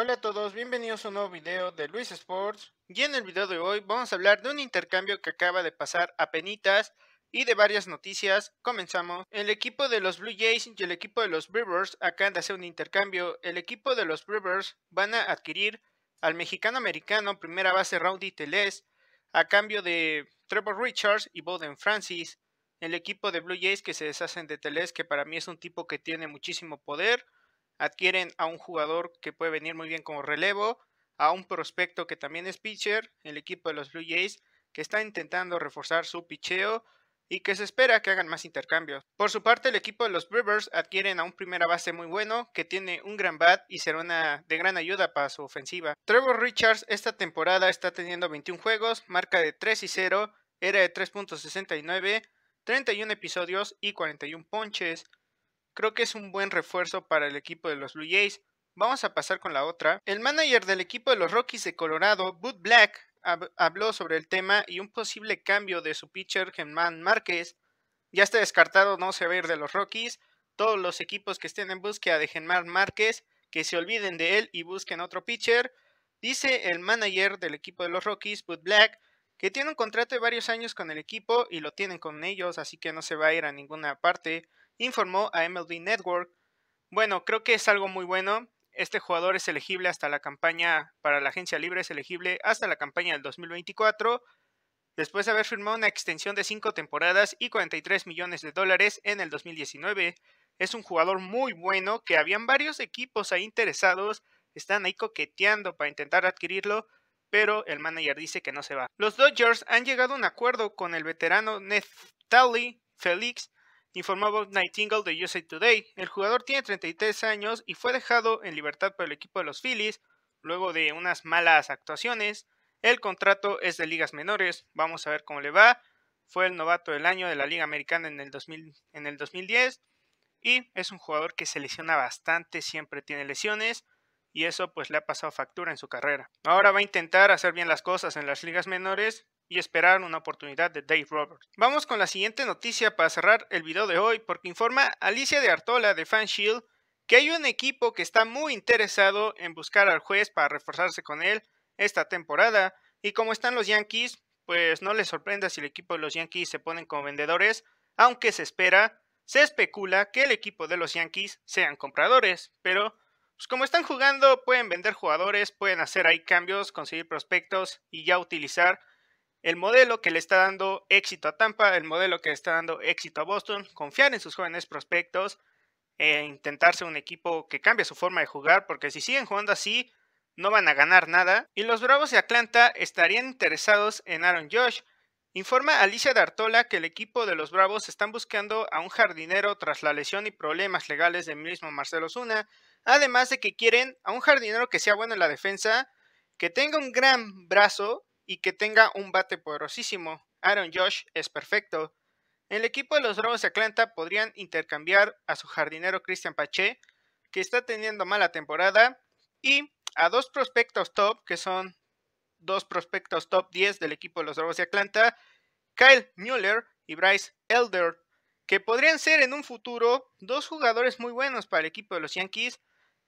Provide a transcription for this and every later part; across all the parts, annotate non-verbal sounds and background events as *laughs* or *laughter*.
Hola a todos, bienvenidos a un nuevo video de Luis Sports y en el video de hoy vamos a hablar de un intercambio que acaba de pasar a penitas y de varias noticias. Comenzamos. El equipo de los Blue Jays y el equipo de los Brewers acaban de hacer un intercambio. El equipo de los Brewers van a adquirir al mexicano americano primera base Rowdy Teles a cambio de Trevor Richards y Bowden Francis. El equipo de Blue Jays que se deshacen de Teles que para mí es un tipo que tiene muchísimo poder adquieren a un jugador que puede venir muy bien como relevo, a un prospecto que también es pitcher, el equipo de los Blue Jays, que está intentando reforzar su picheo y que se espera que hagan más intercambios. Por su parte, el equipo de los Brewers adquieren a un primera base muy bueno, que tiene un gran bat y será una de gran ayuda para su ofensiva. Trevor Richards esta temporada está teniendo 21 juegos, marca de 3 y 0, era de 3.69, 31 episodios y 41 ponches. Creo que es un buen refuerzo para el equipo de los Blue Jays. Vamos a pasar con la otra. El manager del equipo de los Rockies de Colorado, Bud Black, habló sobre el tema y un posible cambio de su pitcher Germán Márquez. Ya está descartado no se va a ir de los Rockies. Todos los equipos que estén en búsqueda de Germán Márquez, que se olviden de él y busquen otro pitcher. Dice el manager del equipo de los Rockies, Bud Black, que tiene un contrato de varios años con el equipo y lo tienen con ellos, así que no se va a ir a ninguna parte informó a MLB Network. Bueno, creo que es algo muy bueno. Este jugador es elegible hasta la campaña para la agencia libre, es elegible hasta la campaña del 2024, después de haber firmado una extensión de 5 temporadas y 43 millones de dólares en el 2019. Es un jugador muy bueno que habían varios equipos ahí interesados, están ahí coqueteando para intentar adquirirlo, pero el manager dice que no se va. Los Dodgers han llegado a un acuerdo con el veterano Neftali Felix informó Bob Nightingale de USA Today. El jugador tiene 33 años y fue dejado en libertad por el equipo de los Phillies luego de unas malas actuaciones. El contrato es de ligas menores. Vamos a ver cómo le va. Fue el novato del año de la Liga Americana en el, en el 2010 y es un jugador que se lesiona bastante, siempre tiene lesiones y eso pues le ha pasado factura en su carrera. Ahora va a intentar hacer bien las cosas en las ligas menores y esperar una oportunidad de Dave Roberts. Vamos con la siguiente noticia para cerrar el video de hoy porque informa Alicia de Artola de Fanshield que hay un equipo que está muy interesado en buscar al juez para reforzarse con él esta temporada y como están los Yankees, pues no les sorprenda si el equipo de los Yankees se ponen como vendedores, aunque se espera, se especula que el equipo de los Yankees sean compradores, pero pues como están jugando pueden vender jugadores, pueden hacer ahí cambios, conseguir prospectos y ya utilizar el modelo que le está dando éxito a Tampa, el modelo que le está dando éxito a Boston, confiar en sus jóvenes prospectos, e intentarse un equipo que cambie su forma de jugar, porque si siguen jugando así, no van a ganar nada. Y los Bravos de Atlanta estarían interesados en Aaron Josh. Informa Alicia Dartola que el equipo de los Bravos están buscando a un jardinero tras la lesión y problemas legales del mismo Marcelo Zuna, además de que quieren a un jardinero que sea bueno en la defensa, que tenga un gran brazo y que tenga un bate poderosísimo. Aaron Josh es perfecto. En el equipo de los Bravos de Atlanta podrían intercambiar a su jardinero Christian Pache, que está teniendo mala temporada, y a dos prospectos top, que son dos prospectos top 10 del equipo de los Bravos de Atlanta, Kyle Mueller y Bryce Elder, que podrían ser en un futuro dos jugadores muy buenos para el equipo de los Yankees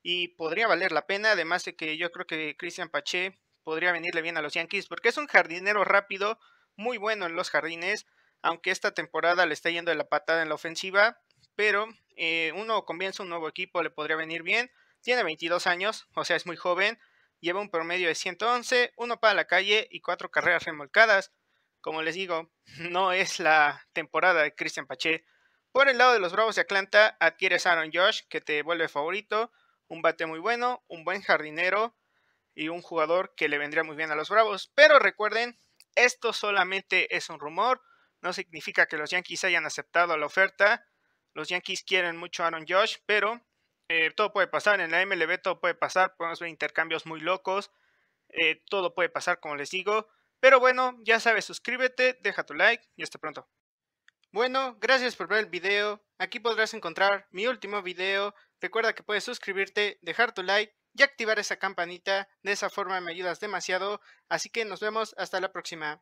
y podría valer la pena, además de que yo creo que Christian Pache podría venirle bien a los Yankees porque es un jardinero rápido, muy bueno en los jardines, aunque esta temporada le está yendo de la patada en la ofensiva, pero eh, uno comienza un nuevo equipo, le podría venir bien. Tiene 22 años, o sea, es muy joven, lleva un promedio de 111, uno para la calle y cuatro carreras remolcadas. Como les digo, *laughs* no es la temporada de Christian Pache. Por el lado de los Bravos de Atlanta, adquieres Aaron Josh, que te vuelve favorito, un bate muy bueno, un buen jardinero, y un jugador que le vendría muy bien a los Bravos. Pero recuerden, esto solamente es un rumor, no significa que los Yankees hayan aceptado la oferta. Los Yankees quieren mucho a Aaron Josh, pero eh, todo puede pasar. En la MLB todo puede pasar, podemos ver intercambios muy locos, eh, todo puede pasar, como les digo. Pero bueno, ya sabes, suscríbete, deja tu like y hasta pronto. Bueno, gracias por ver el video. Aquí podrás encontrar mi último video. Recuerda que puedes suscribirte, dejar tu like y activar esa campanita. De esa forma me ayudas demasiado. Así que nos vemos hasta la próxima.